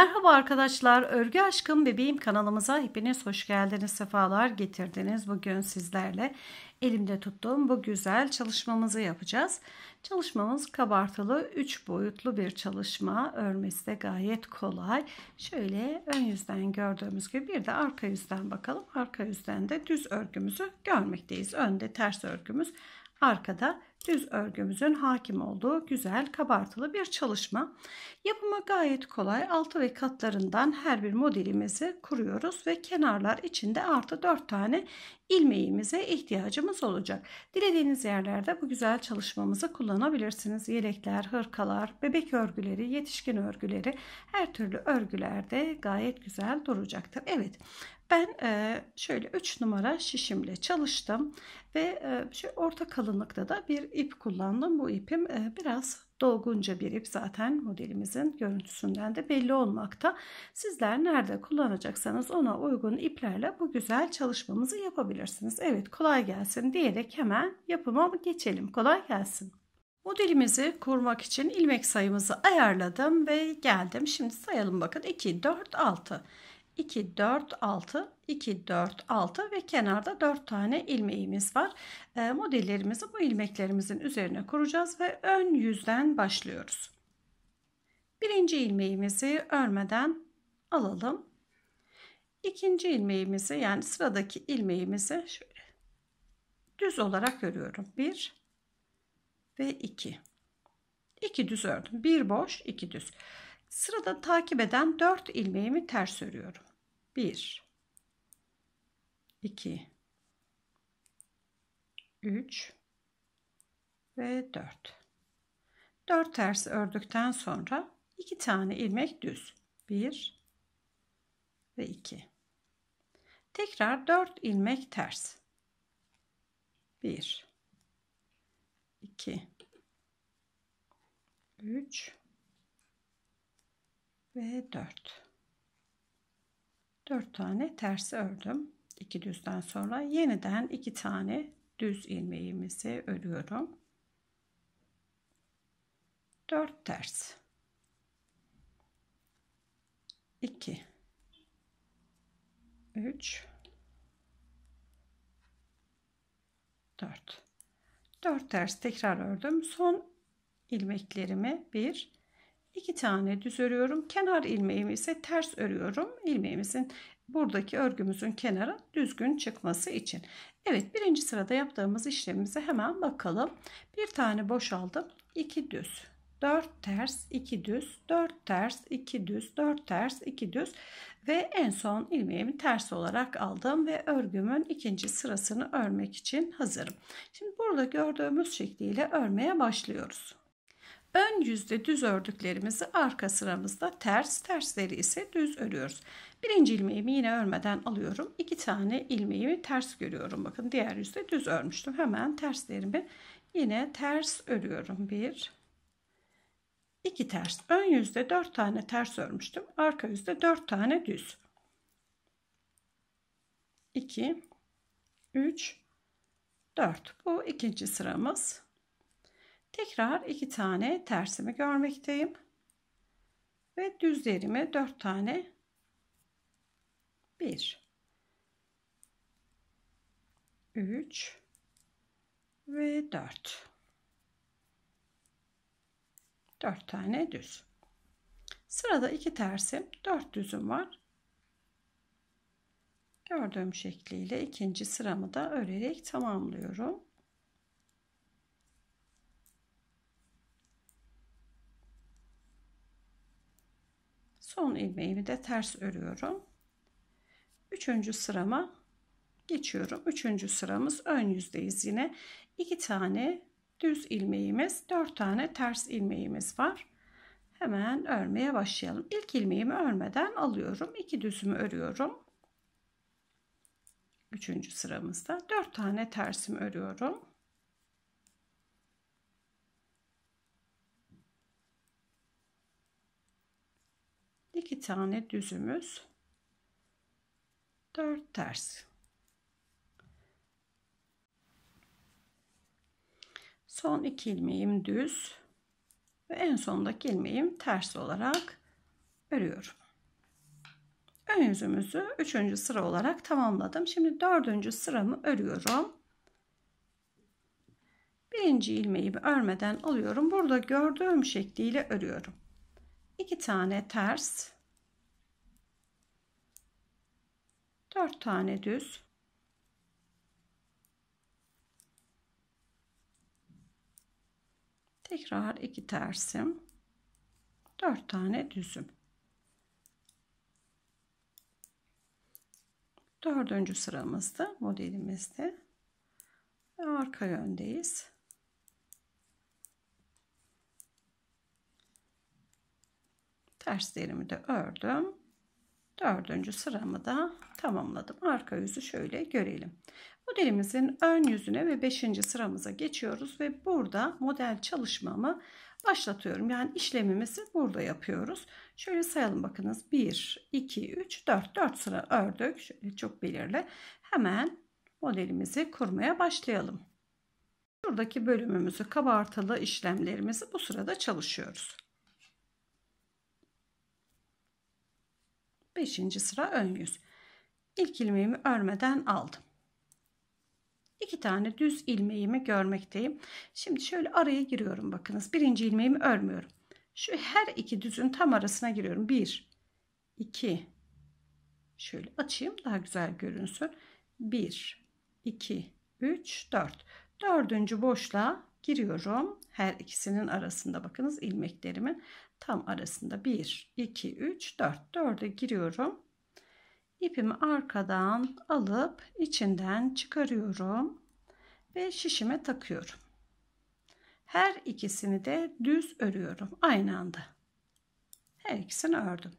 Merhaba arkadaşlar, Örgü Aşkım Bebeğim kanalımıza hepiniz hoş geldiniz, sefalar getirdiniz. Bugün sizlerle elimde tuttuğum bu güzel çalışmamızı yapacağız. Çalışmamız kabartılı 3 boyutlu bir çalışma. Örmesi de gayet kolay. Şöyle ön yüzden gördüğümüz gibi bir de arka yüzden bakalım. Arka yüzden de düz örgümüzü görmekteyiz. Önde ters örgümüz, arkada düz örgümüzün hakim olduğu güzel kabartılı bir çalışma. Yapımı gayet kolay. Altı ve katlarından her bir modelimizi kuruyoruz ve kenarlar içinde artı 4 tane ilmeğimize ihtiyacımız olacak. Dilediğiniz yerlerde bu güzel çalışmamızı kullanabilirsiniz. Yelekler, hırkalar, bebek örgüleri, yetişkin örgüleri her türlü örgülerde gayet güzel duracaktır. Evet ben e, şöyle 3 numara şişimle çalıştım ve e, şu orta kalınlıkta da bir ip kullandım. Bu ipim e, biraz dolgunca bir ip zaten modelimizin görüntüsünden de belli olmakta. Sizler nerede kullanacaksanız ona uygun iplerle bu güzel çalışmamızı yapabilirsiniz. Evet kolay gelsin diyerek hemen yapıma geçelim. Kolay gelsin. Modelimizi kurmak için ilmek sayımızı ayarladım ve geldim. Şimdi sayalım bakın 2, 4, 6. 2, 4, 6, 2, 4, 6 ve kenarda 4 tane ilmeğimiz var. E, modellerimizi bu ilmeklerimizin üzerine kuracağız ve ön yüzden başlıyoruz. Birinci ilmeğimizi örmeden alalım. İkinci ilmeğimizi yani sıradaki ilmeğimizi şöyle düz olarak örüyorum. 1 ve 2. 2 düz ördüm. 1 boş, 2 düz. Sırada takip eden 4 ilmeğimi ters örüyorum. 1 2 3 ve 4 4 ters ördükten sonra 2 tane ilmek düz 1 ve 2 tekrar 4 ilmek ters 1 2 3 ve 4 4 tane ters ördüm. 2 düzden sonra yeniden 2 tane düz ilmeğimizi örüyorum. 4 ters. 2 3 4 4 ters tekrar ördüm. Son ilmeklerimi 1 2 tane düz örüyorum. Kenar ilmeğimi ise ters örüyorum. İlmeğimizin buradaki örgümüzün kenara düzgün çıkması için. Evet birinci sırada yaptığımız işlemimize hemen bakalım. Bir tane boşaldım. 2 düz. 4 ters 2 düz 4 ters 2 düz 4 ters 2 düz ve en son ilmeğimi ters olarak aldım ve örgümün ikinci sırasını örmek için hazırım. Şimdi burada gördüğümüz şekliyle örmeye başlıyoruz. Ön yüzde düz ördüklerimizi arka sıramızda ters, tersleri ise düz örüyoruz. Birinci ilmeğimi yine örmeden alıyorum. İki tane ilmeğimi ters görüyorum. Bakın diğer yüzde düz örmüştüm. Hemen terslerimi yine ters örüyorum. Bir, iki ters. Ön yüzde dört tane ters örmüştüm. Arka yüzde dört tane düz. İki, üç, dört. Bu ikinci sıramız. Tekrar iki tane tersimi görmekteyim. Ve düzlerimi dört tane bir, üç ve dört. Dört tane düz. Sırada iki tersim, dört düzüm var. Gördüğüm şekliyle ikinci sıramı da örerek tamamlıyorum. son ilmeğimi de ters örüyorum. Üçüncü sırama geçiyorum. Üçüncü sıramız ön yüzdeyiz yine. İki tane düz ilmeğimiz, dört tane ters ilmeğimiz var. Hemen örmeye başlayalım. İlk ilmeğimi örmeden alıyorum. İki düzümü örüyorum. Üçüncü sıramızda dört tane tersimi örüyorum. iki tane düzümüz 4 ters son iki ilmeğim düz ve en sondaki ilmeğim ters olarak örüyorum ön yüzümüzü üçüncü sıra olarak tamamladım şimdi dördüncü sıramı örüyorum birinci ilmeğimi örmeden alıyorum burada gördüğüm şekliyle örüyorum iki tane ters 4 tane düz tekrar 2 tersim 4 tane düzüm dördüncü sıramızda modelimizde arka yöndeyiz terslerimi de ördüm Dördüncü sıramı da tamamladım. Arka yüzü şöyle görelim. Modelimizin ön yüzüne ve beşinci sıramıza geçiyoruz ve burada model çalışmamı başlatıyorum. Yani işlemimizi burada yapıyoruz. Şöyle sayalım bakınız. 1, 2, 3, 4. 4 sıra ördük. Şöyle çok belirli. Hemen modelimizi kurmaya başlayalım. Şuradaki bölümümüzü kabartılı işlemlerimizi bu sırada çalışıyoruz. 5. sıra ön yüz. İlk ilmeğimi örmeden aldım. İki tane düz ilmeğimi görmekteyim. Şimdi şöyle araya giriyorum bakınız. Birinci ilmeğimi örmüyorum. Şu her iki düzün tam arasına giriyorum. Bir, iki. Şöyle açayım daha güzel görünsün. Bir, iki, üç, dört. Dördüncü boşluğa giriyorum. Her ikisinin arasında bakınız ilmeklerimin tam arasında 1 2 3 4 4'e giriyorum ipimi arkadan alıp içinden çıkarıyorum ve şişime takıyorum her ikisini de düz örüyorum aynı anda her ikisini ördüm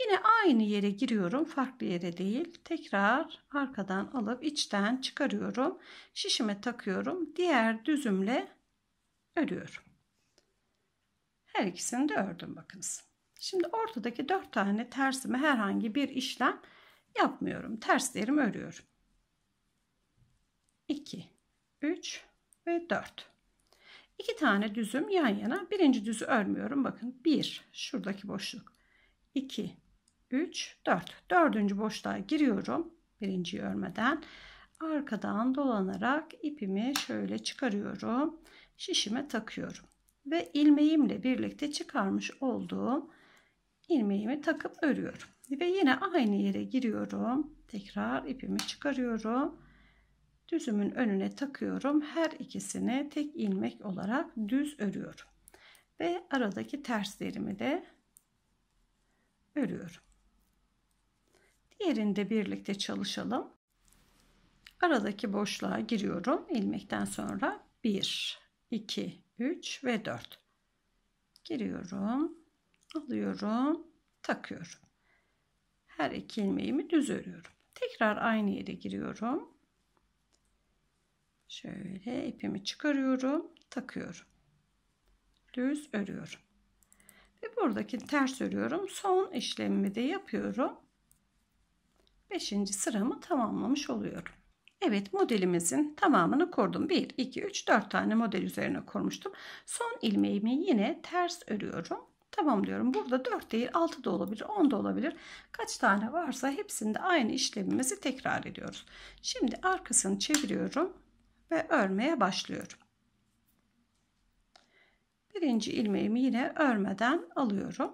yine aynı yere giriyorum farklı yere değil tekrar arkadan alıp içten çıkarıyorum şişime takıyorum diğer düzümle örüyorum her ikisini de ördüm bakınız. Şimdi ortadaki dört tane tersimi herhangi bir işlem yapmıyorum. Terslerimi örüyorum. 2, 3 ve 4. İki tane düzüm yan yana. Birinci düzü örmüyorum. Bakın 1 şuradaki boşluk. 2, 3, 4. Dördüncü boşluğa giriyorum. Birinciyi örmeden. Arkadan dolanarak ipimi şöyle çıkarıyorum. Şişime takıyorum ve ilmeğimle birlikte çıkarmış olduğum ilmeğimi takıp örüyorum. Ve yine aynı yere giriyorum. Tekrar ipimi çıkarıyorum. Düzümün önüne takıyorum. Her ikisini tek ilmek olarak düz örüyorum. Ve aradaki terslerimi de örüyorum. Diğerinde birlikte çalışalım. Aradaki boşluğa giriyorum. ilmekten sonra 1, 2, 3 ve 4. Giriyorum. Alıyorum. Takıyorum. Her iki ilmeğimi düz örüyorum. Tekrar aynı yere giriyorum. Şöyle ipimi çıkarıyorum. Takıyorum. Düz örüyorum. Ve buradaki ters örüyorum. Son işlemimi de yapıyorum. 5. sıramı tamamlamış oluyorum. Evet modelimizin tamamını kurdum. 1, 2, 3, 4 tane model üzerine kurmuştum. Son ilmeğimi yine ters örüyorum. Tamam diyorum. Burada 4 değil 6 da olabilir 10 da olabilir. Kaç tane varsa hepsinde aynı işlemimizi tekrar ediyoruz. Şimdi arkasını çeviriyorum ve örmeye başlıyorum. Birinci ilmeğimi yine örmeden alıyorum.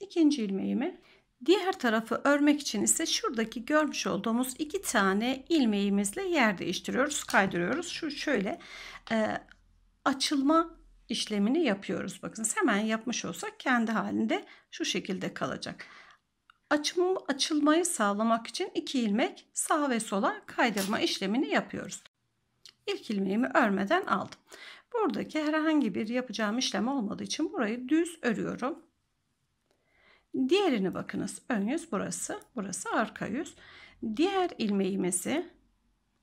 İkinci ilmeğimi Diğer tarafı örmek için ise şuradaki görmüş olduğumuz iki tane ilmeğimizle yer değiştiriyoruz, kaydırıyoruz. Şu şöyle e, açılma işlemini yapıyoruz. Bakın hemen yapmış olsak kendi halinde şu şekilde kalacak. Açımı, açılmayı sağlamak için iki ilmek sağ ve sola kaydırma işlemini yapıyoruz. İlk ilmeğimi örmeden aldım. Buradaki herhangi bir yapacağım işlem olmadığı için burayı düz örüyorum. Diğerine bakınız. Ön yüz burası, burası arka yüz. Diğer ilmeğimizi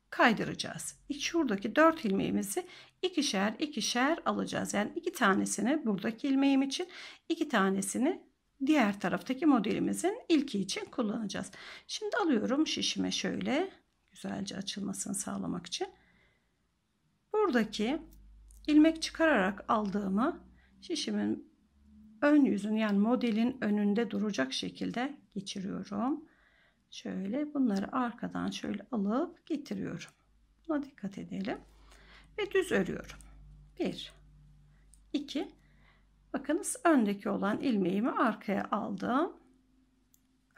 kaydıracağız. Şuradaki 4 ilmeğimizi ikişer ikişer alacağız. Yani iki tanesini buradaki ilmeğim için, iki tanesini diğer taraftaki modelimizin ilki için kullanacağız. Şimdi alıyorum şişime şöyle güzelce açılmasını sağlamak için. Buradaki ilmek çıkararak aldığımı şişimin ön yüzün yani modelin önünde duracak şekilde geçiriyorum. Şöyle bunları arkadan şöyle alıp getiriyorum. Buna dikkat edelim. Ve düz örüyorum. 1 2 Bakınız öndeki olan ilmeğimi arkaya aldım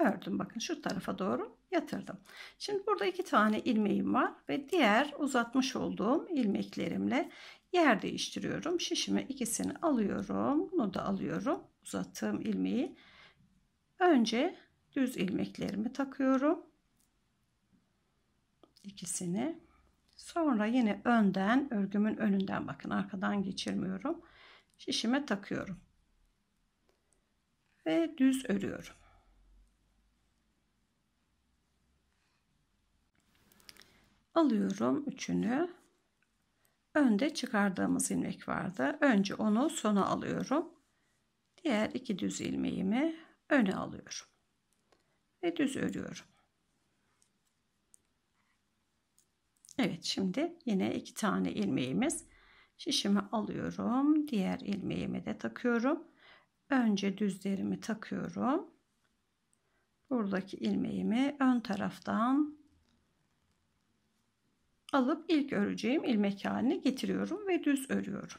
ördüm. Bakın şu tarafa doğru yatırdım. Şimdi burada iki tane ilmeğim var ve diğer uzatmış olduğum ilmeklerimle yer değiştiriyorum. Şişime ikisini alıyorum. Bunu da alıyorum. Uzattığım ilmeği. Önce düz ilmeklerimi takıyorum. İkisini. Sonra yine önden örgümün önünden bakın arkadan geçirmiyorum. Şişime takıyorum. Ve düz örüyorum. alıyorum üçünü önde çıkardığımız ilmek vardı önce onu sona alıyorum diğer iki düz ilmeğimi öne alıyorum ve düz örüyorum Evet şimdi yine iki tane ilmeğimiz şişimi alıyorum diğer ilmeğimi de takıyorum önce düzlerimi takıyorum buradaki ilmeğimi ön taraftan alıp ilk öreceğim ilmek haline getiriyorum ve düz örüyorum.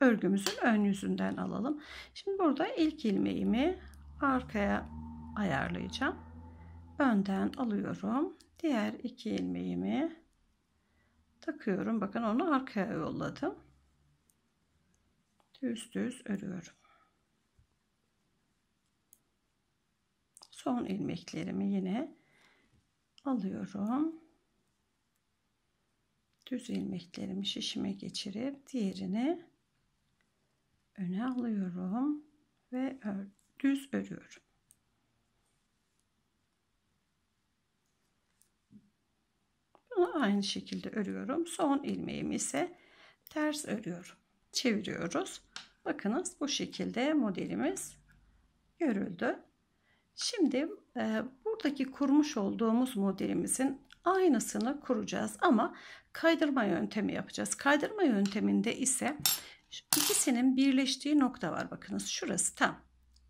Örgümüzün ön yüzünden alalım. Şimdi burada ilk ilmeğimi arkaya ayarlayacağım. Önden alıyorum. Diğer iki ilmeğimi takıyorum. Bakın onu arkaya yolladım. Düz düz örüyorum. son ilmeklerimi yine alıyorum. Düz ilmeklerimi şişime geçirip diğerini öne alıyorum ve ör, düz örüyorum. Bunu aynı şekilde örüyorum. Son ilmeğimi ise ters örüyorum. Çeviriyoruz. Bakınız bu şekilde modelimiz görüldü. Şimdi e, buradaki kurmuş olduğumuz modelimizin aynısını kuracağız ama kaydırma yöntemi yapacağız. Kaydırma yönteminde ise ikisinin birleştiği nokta var. Bakınız şurası tam.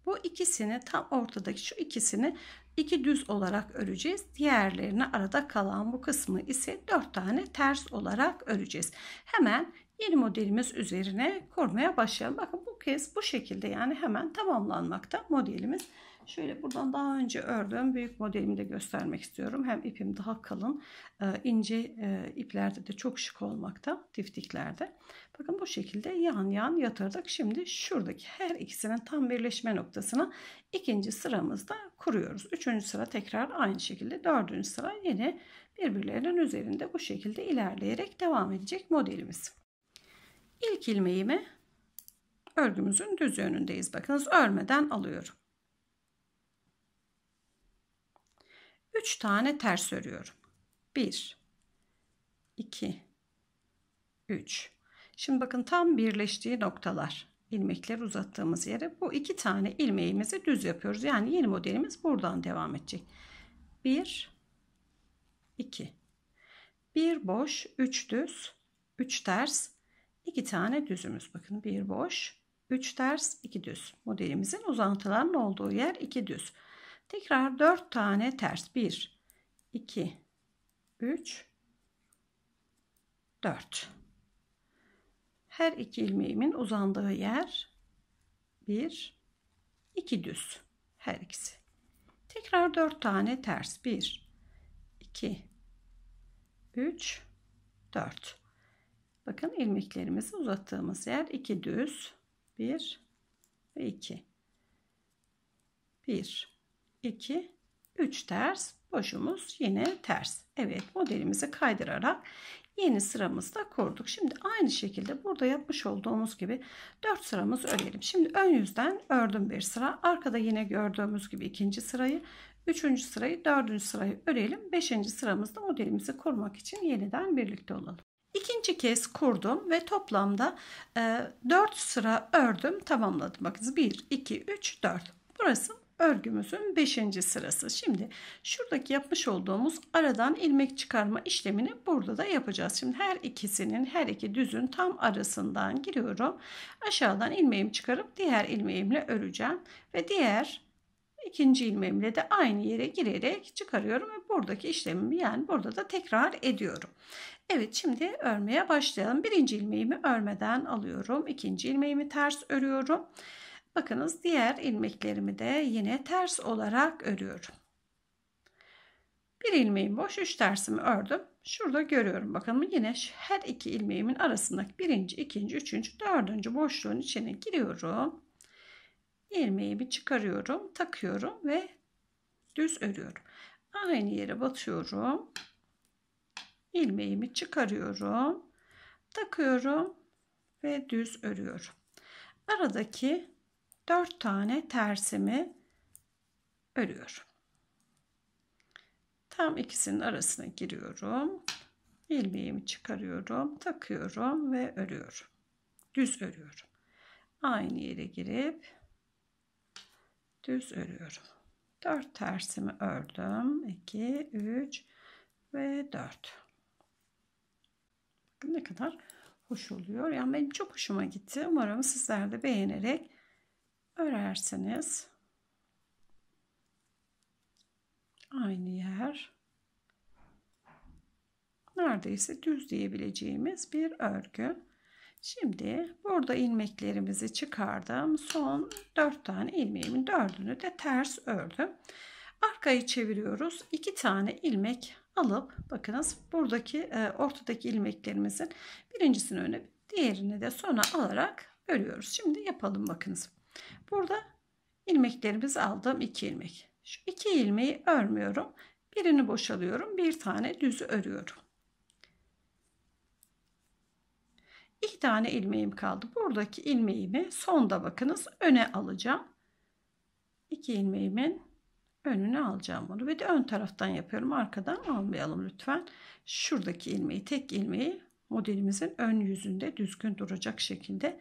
Bu ikisini tam ortadaki şu ikisini iki düz olarak öreceğiz. Diğerlerini arada kalan bu kısmı ise dört tane ters olarak öreceğiz. Hemen yeni modelimiz üzerine kurmaya başlayalım. Bakın bu kez bu şekilde yani hemen tamamlanmakta modelimiz. Şöyle buradan daha önce ördüğüm büyük modelimi de göstermek istiyorum. Hem ipim daha kalın, e, ince e, iplerde de çok şık olmakta, tiftiklerde. Bakın bu şekilde yan yan yatırdık. Şimdi şuradaki her ikisinin tam birleşme noktasına ikinci sıramızda kuruyoruz. Üçüncü sıra tekrar aynı şekilde, dördüncü sıra yine birbirlerinin üzerinde bu şekilde ilerleyerek devam edecek modelimiz. İlk ilmeğimi örgümüzün düz yönündeyiz. Bakınız örmeden alıyorum. 3 tane ters örüyorum. 1 2 3 Şimdi bakın tam birleştiği noktalar ilmekleri uzattığımız yere bu iki tane ilmeğimizi düz yapıyoruz. Yani yeni modelimiz buradan devam edecek. 1 2 1 boş, 3 düz, 3 ters, iki tane düzümüz. Bakın bir boş, 3 ters, 2 düz. Modelimizin uzantıların olduğu yer 2 düz. Tekrar 4 tane ters. 1, 2, 3, 4. Her iki ilmeğimin uzandığı yer 1, 2 düz. Her ikisi. Tekrar 4 tane ters. 1, 2, 3, 4. Bakın ilmeklerimizi uzattığımız yer 2 düz 1 ve 2 1 2 3 ters boşumuz yine ters. Evet modelimizi kaydırarak yeni sıramızda kurduk. Şimdi aynı şekilde burada yapmış olduğumuz gibi 4 sıramız örelim. Şimdi ön yüzden ördüm bir sıra. Arkada yine gördüğümüz gibi ikinci sırayı, üçüncü sırayı, dördüncü sırayı örelim. Beşinci sıramızda modelimizi kurmak için yeniden birlikte olalım. İkinci kez kurdum ve toplamda e, 4 sıra ördüm tamamladım. Bakınız 1, 2, 3, 4. Burası örgümüzün 5. sırası. Şimdi şuradaki yapmış olduğumuz aradan ilmek çıkarma işlemini burada da yapacağız. Şimdi her ikisinin her iki düzün tam arasından giriyorum. Aşağıdan ilmeğimi çıkarıp diğer ilmeğimle öreceğim ve diğer ikinci ilmeğimle de aynı yere girerek çıkarıyorum ve buradaki işlemimi yani burada da tekrar ediyorum. Evet şimdi örmeye başlayalım. Birinci ilmeğimi örmeden alıyorum. ikinci ilmeğimi ters örüyorum. Bakınız diğer ilmeklerimi de yine ters olarak örüyorum. Bir ilmeğim boş, üç tersimi ördüm. Şurada görüyorum bakalım yine her iki ilmeğimin arasındaki birinci, ikinci, üçüncü, dördüncü boşluğun içine giriyorum ilmeğimi çıkarıyorum takıyorum ve düz örüyorum aynı yere batıyorum ilmeğimi çıkarıyorum takıyorum ve düz örüyorum aradaki 4 tane tersimi örüyorum tam ikisinin arasına giriyorum ilmeğimi çıkarıyorum takıyorum ve örüyorum düz örüyorum aynı yere girip düz örüyorum. 4 tersimi ördüm. 2, 3 ve 4. Ne kadar hoş oluyor. Yani benim çok hoşuma gitti. Umarım sizler de beğenerek örersiniz. Aynı yer. Neredeyse düz diyebileceğimiz bir örgü. Şimdi burada ilmeklerimizi çıkardım. Son 4 tane ilmeğimin 4'ünü de ters ördüm. Arkayı çeviriyoruz. 2 tane ilmek alıp bakınız buradaki e, ortadaki ilmeklerimizin birincisini öne diğerini de sona alarak örüyoruz. Şimdi yapalım bakınız. Burada ilmeklerimizi aldım 2 ilmek. Şu 2 ilmeği örmüyorum. Birini boşalıyorum. Bir tane düz örüyorum. İki tane ilmeğim kaldı. Buradaki ilmeğimi sonda bakınız öne alacağım. İki ilmeğimin önünü alacağım bunu ve de ön taraftan yapıyorum. Arkadan almayalım lütfen. Şuradaki ilmeği, tek ilmeği modelimizin ön yüzünde düzgün duracak şekilde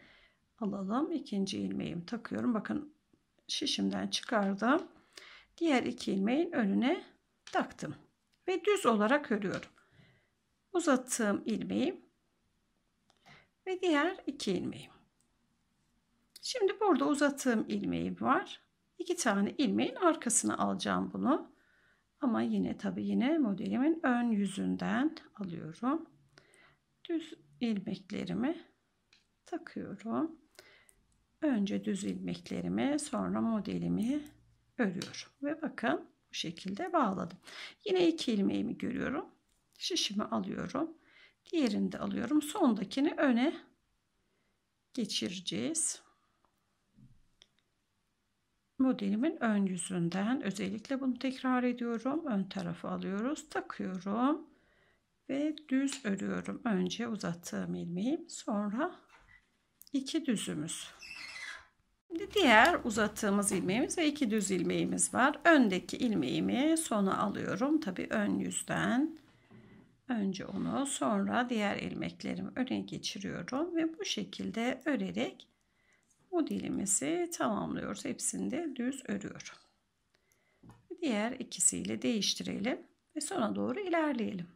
alalım. İkinci ilmeğimi takıyorum. Bakın şişimden çıkardım. Diğer iki ilmeğin önüne taktım ve düz olarak örüyorum. Uzattığım ilmeği ve diğer iki ilmeğim. Şimdi burada uzattığım ilmeğim var. İki tane ilmeğin arkasını alacağım bunu. Ama yine tabi yine modelimin ön yüzünden alıyorum. Düz ilmeklerimi takıyorum. Önce düz ilmeklerimi sonra modelimi örüyorum. Ve bakın bu şekilde bağladım. Yine iki ilmeğimi görüyorum. Şişimi alıyorum. Diğerini de alıyorum. Sondakini öne geçireceğiz. Modelimin ön yüzünden özellikle bunu tekrar ediyorum. Ön tarafı alıyoruz. Takıyorum. Ve düz örüyorum. Önce uzattığım ilmeği. Sonra iki düzümüz. Şimdi diğer uzattığımız ilmeğimiz ve iki düz ilmeğimiz var. Öndeki ilmeğimi sona alıyorum. Tabi ön yüzden Önce onu sonra diğer ilmeklerimi öne geçiriyorum ve bu şekilde örerek bu dilimizi tamamlıyoruz. Hepsini de düz örüyorum. Diğer ikisiyle değiştirelim ve sona doğru ilerleyelim.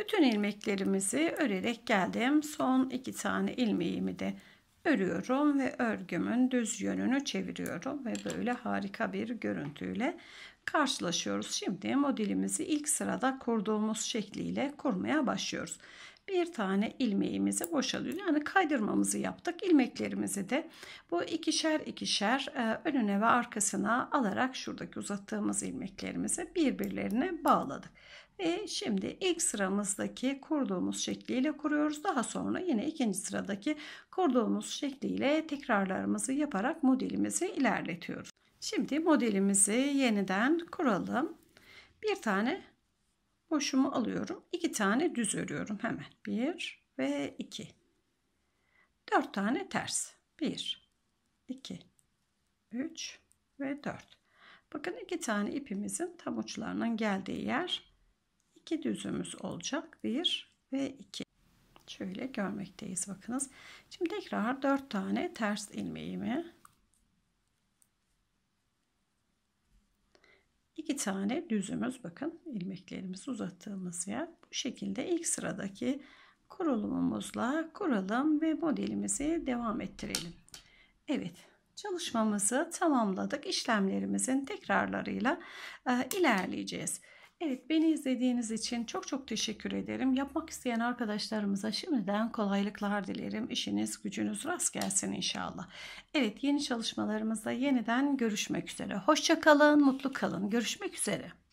Bütün ilmeklerimizi örerek geldim. Son iki tane ilmeğimi de örüyorum ve örgümün düz yönünü çeviriyorum ve böyle harika bir görüntüyle karşılaşıyoruz. Şimdi modelimizi ilk sırada kurduğumuz şekliyle kurmaya başlıyoruz. Bir tane ilmeğimizi boşalıyor. Yani kaydırmamızı yaptık. İlmeklerimizi de bu ikişer ikişer e, önüne ve arkasına alarak şuradaki uzattığımız ilmeklerimizi birbirlerine bağladık. E şimdi ilk sıramızdaki kurduğumuz şekliyle kuruyoruz. Daha sonra yine ikinci sıradaki kurduğumuz şekliyle tekrarlarımızı yaparak modelimizi ilerletiyoruz. Şimdi modelimizi yeniden kuralım. Bir tane boşumu alıyorum. iki tane düz örüyorum hemen. Bir ve iki. Dört tane ters. Bir, iki, üç ve dört. Bakın iki tane ipimizin tam uçlarının geldiği yer iki düzümüz olacak. Bir ve iki. Şöyle görmekteyiz bakınız. Şimdi tekrar dört tane ters ilmeğimi iki tane düzümüz bakın ilmeklerimizi uzattığımız yer bu şekilde ilk sıradaki kurulumumuzla kuralım ve modelimizi devam ettirelim. Evet çalışmamızı tamamladık işlemlerimizin tekrarlarıyla e, ilerleyeceğiz. Evet beni izlediğiniz için çok çok teşekkür ederim. Yapmak isteyen arkadaşlarımıza şimdiden kolaylıklar dilerim. İşiniz gücünüz rast gelsin inşallah. Evet yeni çalışmalarımızda yeniden görüşmek üzere. Hoşçakalın, mutlu kalın. Görüşmek üzere.